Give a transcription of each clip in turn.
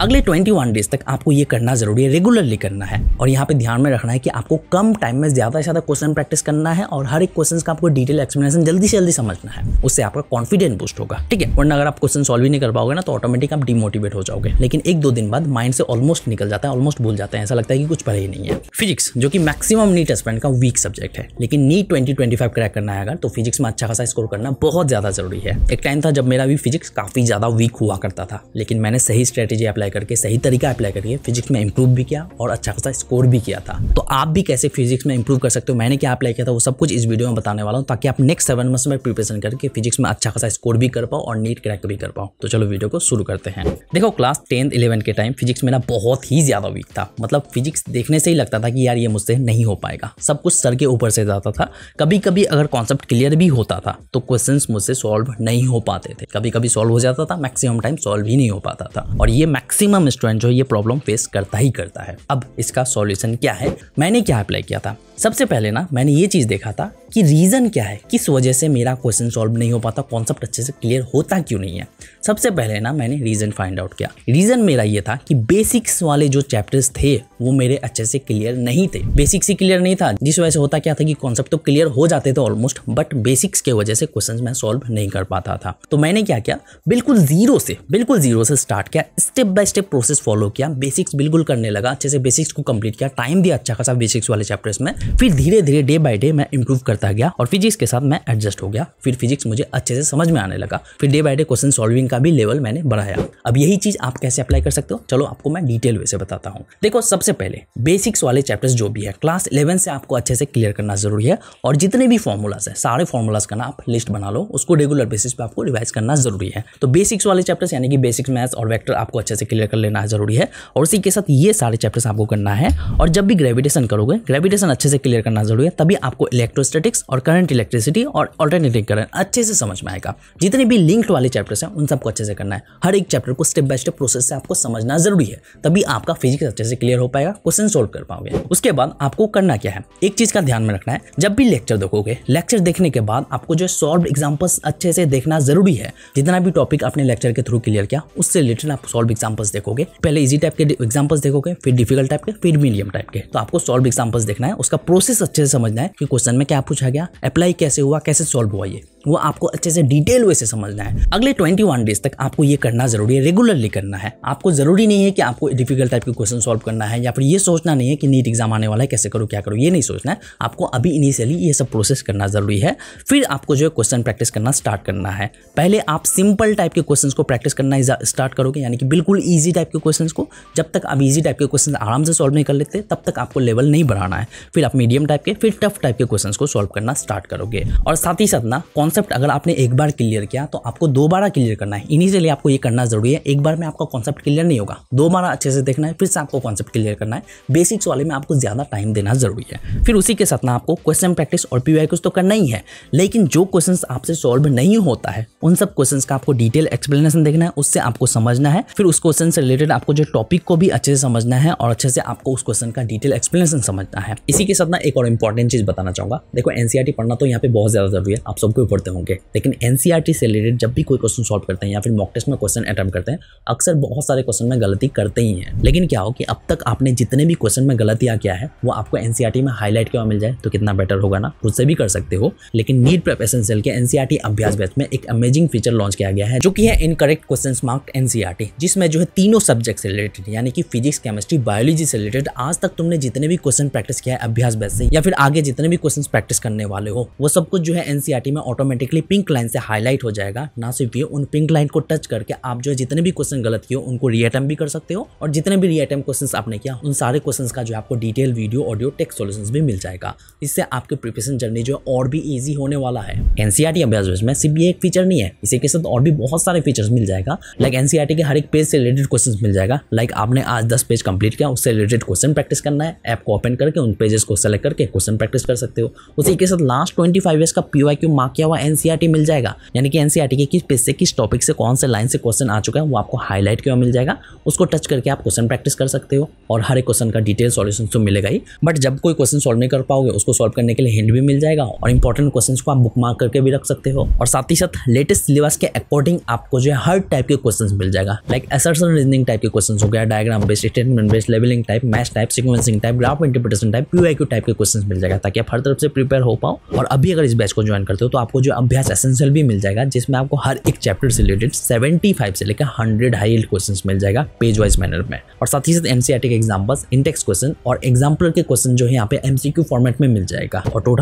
अगले 21 डेज तक आपको ये करना जरूरी है रेगुलरली करना है और यहाँ पे ध्यान में रखना है कि आपको कम टाइम में ज़्यादा से ज़्यादा क्वेश्चन प्रैक्टिस करना है और हर एक क्वेश्चन का आपको डिटेल एक्सप्लेनेशन जल्दी से जल्दी समझना है उससे आपका कॉन्फिडेंस बूस्ट होगा ठीक है वरना अगर आप क्वेश्चन सॉल्व ही नहीं कर पाओगे ना तो ऑटोमेटिक आप डिमोटिवेट हो जाओगे लेकिन एक दो दिन बाद माइंड से ऑलमोस्ट निकल जाता है ऑलमोस्ट भूल जाता है ऐसा लगता है कि कुछ पढ़े ही नहीं है फिजिक्स जो कि मैक्सिमम नीट एस्पेंट का वीक सब्जेक्ट है लेकिन NEET twenty twenty five crack करना है अगर तो फिजिक्स में अच्छा खासा स्कोर करना बहुत ज़्यादा जरूरी है एक टाइम था जब मेरा भी फिजिक्स काफ़ी ज़्यादा वीक हुआ करता था लेकिन मैंने सही स्ट्रेटेजी अप्लाई अप्लाई करके सही तरीका अप्लाई करके फिजिक्स में इंप्रूव भी किया और अच्छा खासा स्कोर भी किया था तो आप भी कैसे फिजिक्स में इंप्रूव कर सकते हो मैंने क्या अप्लाई किया था वो सब कुछ इस वीडियो में बताने वाला हूँ ताकि आप नेक्स्ट सेवन मंथ्स में प्रिपरेशन करके फिजिक्स में अच्छा खासा स्कोर भी कर पाओ और नीट क्रैक भी कर पाओ तो चलो वीडियो को शुरू करते हैं देखो क्लास टेंथ इलेवन के टाइम फिजिक्स मेरा बहुत ही ज़्यादा वीक था मतलब फिजिक्स देखने से ही लगता था कि यार ये मुझसे नहीं हो पाएगा सब कुछ सर के ऊपर से जाता था कभी कभी अगर कॉन्सेप्ट क्लियर भी होता था तो क्वेश्चन मुझसे सॉल्व नहीं हो पाते थे कभी कभी सॉल्व हो जाता था मैक्सिमम टाइम सॉल्व ही नहीं हो पाता था और ये मैक्स मैक्सिमम स्टूडेंट जो ये प्रॉब्लम फेस करता ही करता है अब इसका सॉल्यूशन क्या है मैंने क्या अप्लाई किया था सबसे पहले ना मैंने ये चीज़ देखा था कि रीज़न क्या है किस वजह से मेरा क्वेश्चन सॉल्व नहीं हो पाता कॉन्सेप्ट अच्छे से क्लियर होता क्यों नहीं है सबसे पहले ना मैंने रीज़न फाइंड आउट किया रीज़न मेरा ये था कि बेसिक्स वाले जो चैप्टर्स थे वो मेरे अच्छे से क्लियर नहीं थे बेसिक्स ही क्लियर नहीं था जिस वजह से होता क्या था कि कॉन्सेप्ट तो क्लियर हो जाते थे ऑलमोस्ट बट बेसिक्स के वजह से क्वेश्चन मैं सॉल्व नहीं कर पाता था तो मैंने क्या किया बिल्कुल जीरो से बिल्कुल जीरो से स्टार्ट किया step by step process follow किया बेसिक्स बिल्कुल करने लगा अच्छे से बेसिक्स को कंप्लीट किया टाइम दिया अच्छा खासा बेसिक्स वाले चैप्टर्स में फिर धीरे धीरे डे बाय डे मैं इंप्रूव कर बढ़ता गया और फिजिक्स के साथ मैं एडजस्ट हो गया फिर फिजिक्स मुझे अच्छे से समझ में आने लगा फिर day by day question solving का भी लेवल मैंने बढ़ाया अब यही चीज आप कैसे अप्लाई कर सकते हो चलो आपको मैं डिटेल वे से बताता हूँ देखो सबसे पहले बेसिक्स वाले चैप्टर्स जो भी है क्लास इलेवन से आपको अच्छे से क्लियर करना जरूरी है और जितने भी फॉर्मूलाज है सारे फॉर्मूलाज का ना आप लिस्ट बना लो उसको रेगुलर बेसिस पे आपको रिवाइज करना जरूरी है तो बेसिक्स वाले चैप्टर्स यानी कि बेसिक्स मैथ्स और वैक्टर आपको अच्छे से क्लियर कर लेना जरूरी है और उसी के साथ ये सारे चैप्टर्स आपको करना है और जब भी ग्रेविटेशन करोगे ग्रेविटेशन अच्छे से क्लियर करना जरूरी है तभी आपको इलेक्ट्रोस्टेटिक मैथमेटिक्स और करंट इलेक्ट्रिसिटी और ऑल्टरनेटिव करंट अच्छे से समझ में आएगा जितने भी लिंक्ड वाले चैप्टर्स हैं उन सबको अच्छे से करना है हर एक चैप्टर को स्टेप बाय स्टेप प्रोसेस से आपको समझना जरूरी है तभी आपका फिजिक्स अच्छे से क्लियर हो पाएगा क्वेश्चन सोल्व कर पाओगे उसके बाद आपको करना क्या है एक चीज का ध्यान में रखना है जब भी लेक्चर देखोगे लेक्चर देखने के बाद आपको जो सॉल्व एग्जाम्पल्स अच्छे से देखना जरूरी है जितना भी टॉपिक आपने लेक्चर के थ्रू क्लियर किया उससे रिलेटेड आप सॉल्व एग्जाम्पल्स देखोगे पहले इजी टाइप के एग्जाम्पल्स देखोगे फिर डिफिकल्ट टाइप के फिर मीडियम टाइप के तो आपको सॉल्व एग्जाम्पल्स देखना है उसका प्रोसेस अच्छे से समझना है कि क्वेश्चन में क्या पूछ पूछा गया अप्लाई कैसे हुआ कैसे सॉल्व हुआ ये वो आपको अच्छे से डिटेल वे से समझना है अगले 21 डेज तक आपको ये करना जरूरी है रेगुलरली करना है आपको जरूरी नहीं है कि आपको डिफिकल्ट टाइप के क्वेश्चन सॉल्व करना है या फिर ये सोचना नहीं है कि नीट एग्जाम आने वाला है कैसे करो क्या करो ये नहीं सोचना है आपको अभी इनिशियली ये सब प्रोसेस करना जरूरी है फिर आपको जो है क्वेश्चन प्रैक्टिस करना स्टार्ट करना है पहले आप सिंपल टाइप के क्वेश्चन को प्रैक्टिस करना स्टार्ट करोगे यानी कि बिल्कुल ईजी टाइप के क्वेश्चन को जब तक आप ईजी टाइप के क्वेश्चन आराम से सॉल्व नहीं कर लेते तब तक आपको लेवल नहीं बढ़ाना है फिर आप मीडियम टाइप के फिर टफ टाइप के क्वेश्चन को सॉल्व सॉल्व करना स्टार्ट करोगे और साथ ही साथ ना कॉन्सेप्ट अगर आपने एक बार क्लियर किया तो आपको दोबारा क्लियर करना है इनिशियली आपको ये करना जरूरी है एक बार में आपका कॉन्सेप्ट क्लियर नहीं होगा दो बार अच्छे से देखना है फिर से आपको कॉन्सेप्ट क्लियर करना है बेसिक्स वाले में आपको ज़्यादा टाइम देना जरूरी है फिर उसी के साथ ना आपको क्वेश्चन प्रैक्टिस और पी तो करना ही है लेकिन जो क्वेश्चन आपसे सॉल्व नहीं होता है उन सब क्वेश्चन का आपको डिटेल एक्सप्लेनेशन देखना है उससे आपको समझना है फिर उस क्वेश्चन से रिलेटेड आपको जो टॉपिक को भी अच्छे से समझना है और अच्छे से आपको उस क्वेश्चन का डिटेल एक्सप्लेनेशन समझना है इसी के साथ ना एक और इंपॉर्टेंट चीज़ बताना चाहूंगा देखो एनसीआरटी पढ़ना तो यहाँ पे बहुत ज़्यादा ज़रूरी है आप सबको पढ़ते होंगे लेकिन एनसीआरटी से रिलेटेड जब भी कोई क्वेश्चन सॉल्व करते हैं या फिर मॉक टेस्ट में क्वेश्चन अटैम्प्ट करते हैं अक्सर बहुत सारे क्वेश्चन में गलती करते ही हैं लेकिन क्या हो कि अब तक आपने जितने भी क्वेश्चन में गलतियां किया है वो आपको एनसीआरटी में हाईलाइट क्यों मिल जाए तो कितना बेटर होगा ना खुद से भी कर सकते हो लेकिन नीट प्रेप सेल के एनसीआरटी अभ्यास बैच में एक अमेजिंग फीचर लॉन्च किया गया है जो की है इनकरेक्ट क्वेश्चन मार्क एनसीआरटी जिसमें जो है तीनों सब्जेक्ट से रिलेटेड यानी कि फिजिक्स केमिस्ट्री बायोलॉजी से रिलेटेड आज तक तुमने जितने भी क्वेश्चन प्रैक्टिस किया है अभ्यास बैच से या फिर आगे जितने भी क्वेश्चन प्रैक्टिस करने वाले हो वो सब कुछ जो है एनसीआरटी e में ऑटोमेटिकली पिंक लाइन से हाईलाइट हो जाएगा ना सिर्फ ये उन पिंक लाइन को टच करके आप जो है जितने भी क्वेश्चन गलत किए उनको रीअटेम भी कर सकते हो और जितने भी रीअटेम क्वेश्चन आपने किया उन सारे क्वेश्चन का जो आपको detail video audio text solution भी मिल जाएगा इससे आपके प्रिपरेशन जर्नी जो है और भी ईजी होने वाला है एनसीआरटी e अभ्यास में सिर्फ ये एक फीचर नहीं है इसी के साथ और भी बहुत सारे फीचर्स मिल जाएगा लाइक एनसीआरटी e के हर एक पेज से रिलेटेड क्वेश्चन मिल जाएगा लाइक आपने आज दस पेज कंप्लीट किया उससे रिलेटेड क्वेश्चन प्रैक्टिस करना है ऐप को ओपन करके उन पेजेस को सेलेक्ट करके क्वेश्चन प्रैक्टिस कर सकते हो उसी के साथ लास्ट ट्वेंटी फाइव ईयर्स का पीवाई क्यू मार्क किया हुआ एनसीआरटी e मिल जाएगा यानी कि एनसीआरटी e के किस पेज से किस टॉपिक से कौन से लाइन से क्वेश्चन आ चुका है वो आपको हाईलाइट किया मिल जाएगा उसको टच करके आप क्वेश्चन प्रैक्टिस कर सकते हो और हर एक क्वेश्चन का डिटेल सॉल्यूशन तो मिलेगा ही बट जब कोई क्वेश्चन सॉल्व नहीं कर पाओगे उसको सॉल्व करने के लिए हिंट भी मिल जाएगा और इंपॉर्टेंट क्वेश्चन को आप बुक मार्क करके भी रख सकते हो और साथ ही साथ लेटेस्ट सिलेबस के अकॉर्डिंग आपको जो है हर टाइप के क्वेश्चन मिल जाएगा लाइक असर्सन रीजनिंग टाइप के क्वेश्चन हो गया diagram based statement based labelling type math type sequencing type graph interpretation type P type के क्वेश्चन मिल जाएगा ताकि आप हर तरफ से प्रिपेयर हो पाओ और अभी अगर इस बैच को ज्वाइन करते हो तो आपको जो अभ्यास एसेंशियल भी मिल जाएगा जिसमें आपको हर एक चैप्टर से रिलेटेड 75 से लेकर हंड्रेड हाई एल्ड क्वेश्चन मिल जाएगा पेज वाइज मैनर में और साथ ही साथ एनसीआर e के एग्जाम्पल्स इंडेक्स क्वेश्चन और एग्जाम्पल के क्वेश्चन जो है यहाँ पे एमसीक्यू फॉर्मेट में मिल जाएगा और टू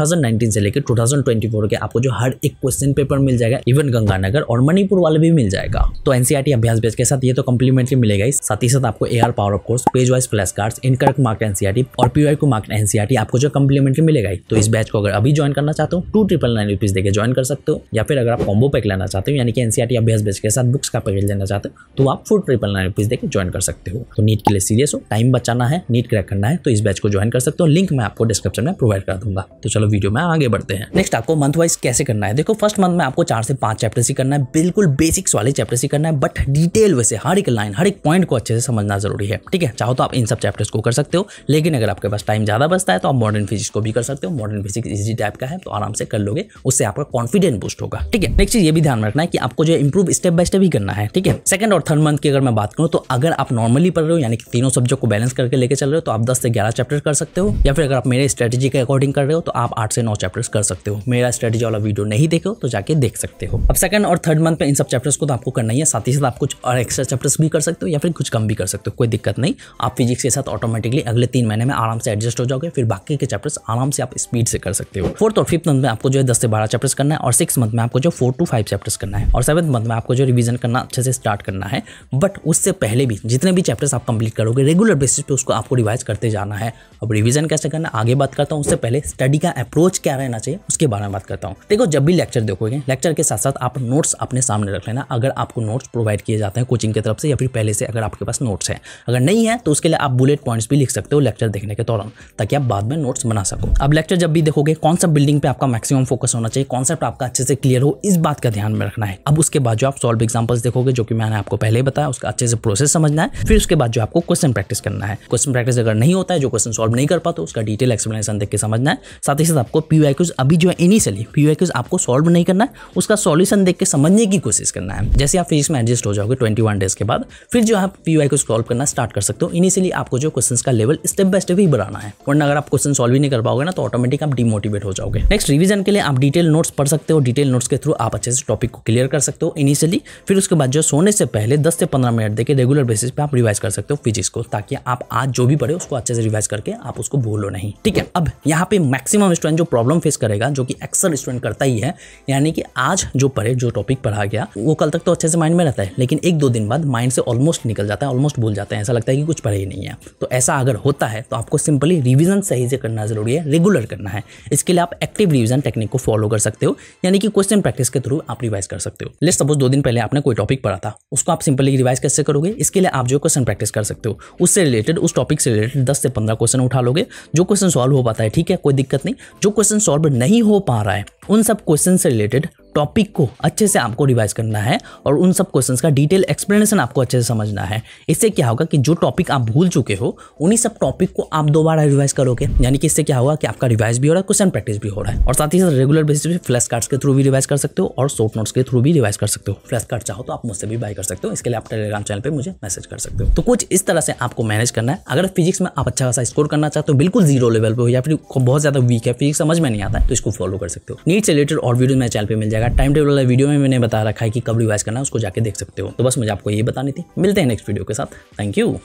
से लेकर टू के आपको जो हर एक क्वेश्चन पेपर मिल जाएगा इवन गंगानगर और मणिपुर वाले भी मिल जाएगा तो एनसीआर e अभ्यास बैच के साथ ये तो कम्प्लीमेंट्री मिलेगा ही साथ ही साथ आपको A R power of course page wise plus card इनकर्क मार्क एनसीआर और पीआई को मार्क एनसीआर आपको जो कम्प्लीमेंट्री मिलेगा तो इस बैच को अगर अभी ज्वाइन करना चाहते हो टू ट्रिपल नाइन रुपीज़ देकर ज्वाइन कर सकते हो या फिर अगर आप कॉम्बो पैक लेना चाहते हो यानी कि एनसीआर e अभ्यास बेच के साथ बुक्स का पैकेज लेना चाहते हो तो आप फोर ट्रिपल नाइन रुपीज़ देकर ज्वाइन कर सकते हो तो नीट के लिए सीरियस हो टाइम बचाना है नीट क्रैक करना है तो इस बैच को ज्वाइन कर सकते हो लिंक मैं आपको डिस्क्रिप्शन में प्रोवाइड कर दूंगा तो चलो वीडियो में आगे बढ़ते हैं नेक्स्ट आपको मंथ वाइज कैसे करना है देखो फर्स्ट मंथ में आपको चार से पांच चैप्टर से करना है बिल्कुल बेसिक्स वाले चैप्टर से करना है बट डिटेल वैसे हर एक लाइन हर एक पॉइंट को अच्छे से समझना जरूरी है ठीक है चाहो तो आप इन सब चैप्टर्स को कर सकते हो लेकिन अगर आपके पास टाइम ज़्यादा बचता है तो आप मॉडर्न फिजिक्स को भी कर सकते हो मॉडर्न फिजिक्स इजी टाइप का है तो आराम से कर लोगे उससे आपका कॉन्फिडेंट बूस्ट होगा ठीक है नेक्स्ट चीज ये भी ध्यान रखना है कि आपको जो इंप्रूव स्टेप बाय स्टेप ही करना है ठीक है सेकंड और थर्ड मंथ की अगर मैं बात करूँ तो अगर आप नॉर्मली पढ़ रहे हो यानी कि तीनों सब्जेक्ट को बैलेंस करके लेकर चल रहे हो तो आप दस से ग्यारह चैप्टर कर सकते हो या फिर अगर आप मेरे स्ट्रेटेजी के अकॉर्डिंग कर रहे हो तो आप आठ से नौ चैप्टर्स कर सकते हो मेरा स्ट्रेटेजी वाला वीडियो नहीं देखो तो जाके देख सकते हो अब सेकंड और थर्ड मंथ में इन सब चैप्टर्स को तो आपको करना ही है साथ ही साथ आप कुछ और एक्स्ट्रा चैप्टर्स भी कर सकते हो या फिर कुछ कम भी कर सकते हो कोई दिक्कत नहीं आप फिजिक्स के साथ ऑटोमेटिकली अगले तीन महीने में आराम से एडजस्ट हो जाओगे फिर बाकी के चैप्टर्स आराम से आप स्पीड से कर सकते हो सकते हो फोर्थ और फिफ्थ मंथ में आपको जो है दस से बारह चैप्टर्स करना है और सिक्स मंथ में आपको जो फोर टू फाइव चैप्टर्स करना है और सेवन्थ मंथ में आपको जो रिविजन करना अच्छे से स्टार्ट करना है बट उससे पहले भी जितने भी चैप्टर्स आप कंप्लीट करोगे रेगुलर बेसिस पे उसको आपको रिवाइज करते जाना है अब रिविजन कैसे करना आगे बात करता हूँ उससे पहले स्टडी का अप्रोच क्या रहना चाहिए उसके बारे में बात करता हूँ देखो जब भी लेक्चर देखोगे लेक्चर के साथ साथ आप नोट्स अपने सामने रख लेना अगर आपको नोट्स प्रोवाइड किए जाते हैं कोचिंग की तरफ से या फिर पहले से अगर आपके पास नोट्स हैं अगर नहीं है तो उसके लिए आप बुलेट पॉइंट्स भी लिख सकते हो लेक्चर देखने के दौरान ताकि आप बाद में नोट्स बना सको अब लेक्चर जब भी देखोगे कौन सा बिल्डिंग पे आपका मैक्सिमम फोकस होना चाहिए कॉन्सेप्ट आपका अच्छे से क्लियर हो इस बात का ध्यान में रखना है अब उसके बाद जो आप सॉल्व एग्जाम्पल्स देखोगे जो कि मैंने आपको पहले बताया उसका अच्छे से प्रोसेस समझना है फिर उसके बाद जो आपको क्वेश्चन प्रैक्टिस करना है क्वेश्चन प्रैक्टिस अगर नहीं होता है जो क्वेश्चन सॉल्व नहीं कर पाता उसका डिटेल एक्सप्लेनेशन देख के समझना है साथ ही साथ आपको पी अभी जो है इनिशियली पी आपको सॉल्व नहीं करना है उसका सॉल्यूशन देख के समझने की कोशिश करना है जैसे आप फिजिक्स में एडजस्ट हो जाओगे ट्वेंटी डेज के बाद फिर जो आप पी को सॉल्व करना स्टार्ट कर सकते हो इनिशियली आपको जो क्वेश्चन का लेवल स्टेप बाय स्टेप ही बढ़ाना है वरना अगर आप क्वेश्चन सॉल्व ही नहीं कर पाओगे ना तो ऑटोमेटिक आप डिमोटिव मोटिवेट हो जाओगे नेक्स्ट रिविजन के लिए आप डिटेल नोट्स पढ़ सकते हो डिटेल नोट्स के थ्रू आप अच्छे से टॉपिक को क्लियर कर सकते हो इनिशियली फिर उसके बाद जो सोने से पहले दस से पंद्रह मिनट देकर रेगुलर बेसिस पर आप रिवाइज कर सकते हो फिजिक्स को ताकि आप आज जो भी पढ़े उसको अच्छे से रिवाइज करके आप उसको भूलो नहीं ठीक है अब यहाँ पे मैक्सिमम स्टूडेंट जो प्रॉब्लम फेस करेगा जो कि अक्सर स्टूडेंट करता ही है यानी कि आज जो पढ़े जो टॉपिक पढ़ा गया वो कल तक तो अच्छे से माइंड में रहता है लेकिन एक दो दिन बाद माइंड से ऑलमोस्ट निकल जाता है ऑलमोस्ट भूल जाता है ऐसा लगता है कि कुछ पढ़ा ही नहीं है तो ऐसा अगर होता है तो आपको सिंपली रिविजन सही से करना जरूरी है रेगुलर करना है इसके लिए आप एक्टिव रिविजन टेक्निक को फॉलो कर सकते हो यानी कि क्वेश्चन प्रैक्टिस के थ्रू आप रिवाइज कर सकते हो लेट सपोज दो दिन पहले आपने कोई टॉपिक पढ़ा था उसको आप सिंपली रिवाइज कैसे करोगे इसके लिए आप जो क्वेश्चन प्रैक्टिस कर सकते हो उससे रिलेटेड उस टॉपिक से रिलेटेड दस से पंद्रह क्वेश्चन उठा लोगे जो क्वेश्चन सॉल्व हो पाता है ठीक है कोई दिक्कत नहीं जो क्वेश्चन सॉल्व नहीं हो पा रहा है उन सब क्वेश्चन से रिलेटेड टॉपिक को अच्छे से आपको रिवाइज करना है और उन सब क्वेश्चंस का डिटेल एक्सप्लेनेशन आपको अच्छे से समझना है इससे क्या होगा कि जो टॉपिक आप भूल चुके हो उन्हीं सब टॉपिक को आप दोबारा रिवाइज करोगे यानी कि इससे क्या होगा कि आपका रिवाइज भी हो रहा है क्वेश्चन प्रैक्टिस भी हो रहा है और साथ ही साथ रेगुलर बेसिस पे फ्लैश कार्ड्स के थ्रू भी रिवाइज कर सकते हो और शॉर्ट नोट्स के थ्रू भी रिवाइज कर सकते हो फ्लैश कार्ड चाहो तो आप मुझसे भी बाय कर सकते हो इसके लिए आप टेलीग्राम चैनल पर मुझे मैसेज कर सकते हो तो कुछ इस तरह से आपको मैनेज करना है अगर फिजिक्स में आप अच्छा खासा स्कोर करना चाहते हो बिल्कुल जीरो लेवल पर हो या फिर बहुत ज्यादा वीक है फिजिक्स समझ में नहीं आता है तो इसको फॉलो कर सकते हो नीट से रिलेटेड और वीडियो मेरे चैनल पर मिल जाएगा जाएगा टाइम टेबल वाला वीडियो में मैंने बता रखा है कि कब रिवाइज करना है उसको जाके देख सकते हो तो बस मुझे आपको ये बतानी थी मिलते हैं नेक्स्ट वीडियो के साथ थैंक यू